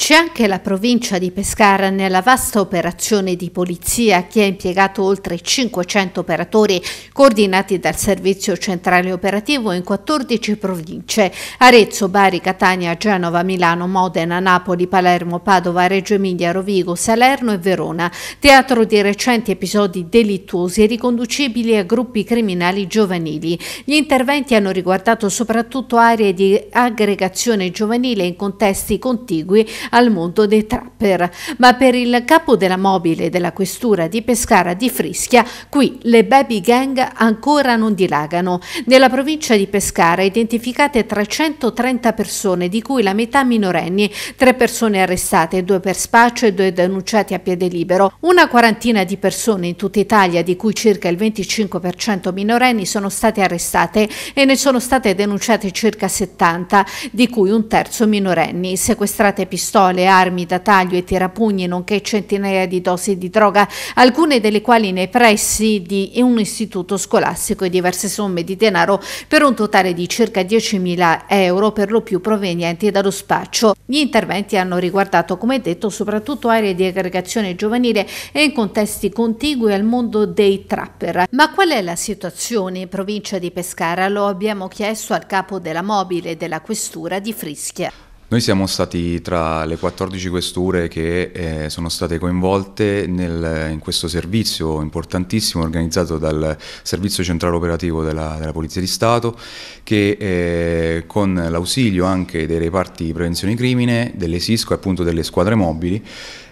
C'è anche la provincia di Pescara nella vasta operazione di polizia che ha impiegato oltre 500 operatori coordinati dal Servizio Centrale Operativo in 14 province Arezzo, Bari, Catania, Genova, Milano, Modena, Napoli, Palermo, Padova, Reggio Emilia, Rovigo, Salerno e Verona. Teatro di recenti episodi delittuosi riconducibili a gruppi criminali giovanili. Gli interventi hanno riguardato soprattutto aree di aggregazione giovanile in contesti contigui al mondo dei trapper, ma per il capo della mobile della questura di Pescara di Frischia, qui le baby gang ancora non dilagano. Nella provincia di Pescara identificate 330 persone, di cui la metà minorenni, tre persone arrestate, due per spaccio e due denunciati a piede libero. Una quarantina di persone in tutta Italia, di cui circa il 25% minorenni, sono state arrestate e ne sono state denunciate circa 70, di cui un terzo minorenni, sequestrate pistole pistole, armi da taglio e tirapugni, nonché centinaia di dosi di droga, alcune delle quali nei pressi di un istituto scolastico e diverse somme di denaro per un totale di circa 10.000 euro, per lo più provenienti dallo spaccio. Gli interventi hanno riguardato, come detto, soprattutto aree di aggregazione giovanile e in contesti contigui al mondo dei trapper. Ma qual è la situazione in provincia di Pescara? Lo abbiamo chiesto al capo della mobile della questura di Frischia. Noi siamo stati tra le 14 questure che eh, sono state coinvolte nel, in questo servizio importantissimo organizzato dal Servizio Centrale Operativo della, della Polizia di Stato che eh, con l'ausilio anche dei reparti di prevenzione crimine, delle SISCO e appunto delle squadre mobili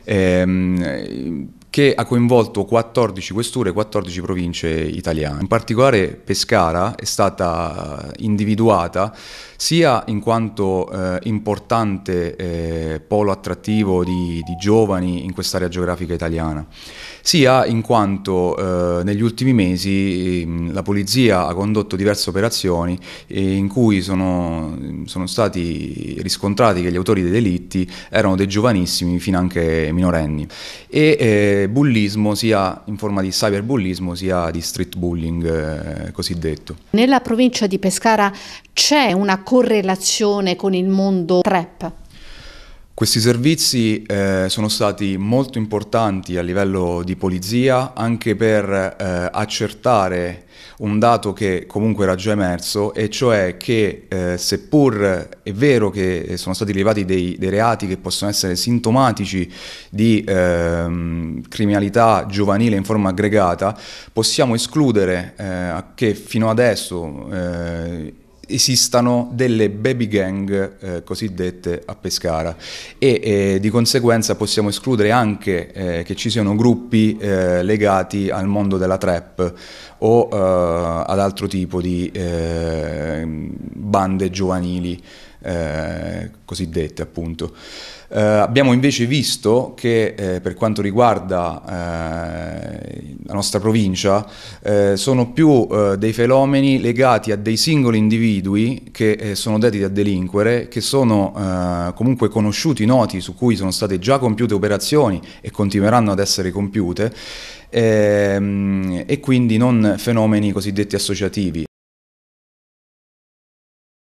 ehm, che ha coinvolto 14 questure e 14 province italiane. In particolare Pescara è stata eh, individuata sia in quanto eh, importante eh, polo attrattivo di, di giovani in quest'area geografica italiana, sia in quanto eh, negli ultimi mesi ehm, la polizia ha condotto diverse operazioni in cui sono, sono stati riscontrati che gli autori dei delitti erano dei giovanissimi, anche minorenni. E, eh, bullismo sia in forma di cyberbullismo sia di street bullying eh, cosiddetto. Nella provincia di Pescara c'è una correlazione con il mondo trap? Questi servizi eh, sono stati molto importanti a livello di polizia anche per eh, accertare un dato che comunque era già emerso e cioè che eh, seppur è vero che sono stati rilevati dei, dei reati che possono essere sintomatici di ehm, criminalità giovanile in forma aggregata, possiamo escludere eh, che fino adesso eh, esistano delle baby gang eh, cosiddette a Pescara e eh, di conseguenza possiamo escludere anche eh, che ci siano gruppi eh, legati al mondo della trap o eh, ad altro tipo di eh, bande giovanili eh, cosiddette appunto. Eh, abbiamo invece visto che eh, per quanto riguarda eh, la nostra provincia eh, sono più eh, dei fenomeni legati a dei singoli individui che sono detti a delinquere, che sono comunque conosciuti, noti, su cui sono state già compiute operazioni e continueranno ad essere compiute ehm, e quindi non fenomeni cosiddetti associativi.